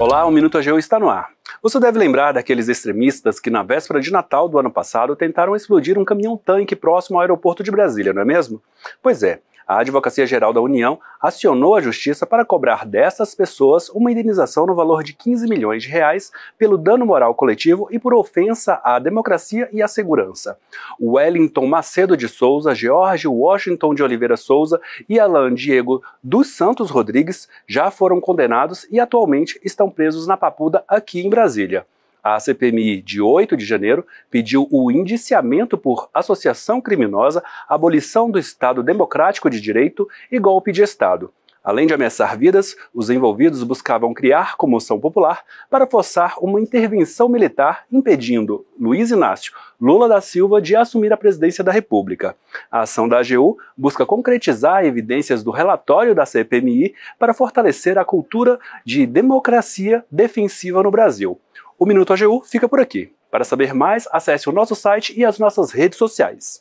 Olá, o Minuto AGU está no ar. Você deve lembrar daqueles extremistas que na véspera de Natal do ano passado tentaram explodir um caminhão-tanque próximo ao aeroporto de Brasília, não é mesmo? Pois é, a Advocacia Geral da União acionou a Justiça para cobrar dessas pessoas uma indenização no valor de 15 milhões de reais pelo dano moral coletivo e por ofensa à democracia e à segurança. Wellington Macedo de Souza, George Washington de Oliveira Souza e Alain Diego dos Santos Rodrigues já foram condenados e atualmente estão presos na Papuda aqui em Brasília. Brasília. A CPMI de 8 de janeiro pediu o indiciamento por associação criminosa, abolição do Estado Democrático de Direito e golpe de Estado. Além de ameaçar vidas, os envolvidos buscavam criar comoção popular para forçar uma intervenção militar, impedindo Luiz Inácio Lula da Silva de assumir a presidência da República. A ação da AGU busca concretizar evidências do relatório da CPMI para fortalecer a cultura de democracia defensiva no Brasil. O Minuto AGU fica por aqui. Para saber mais, acesse o nosso site e as nossas redes sociais.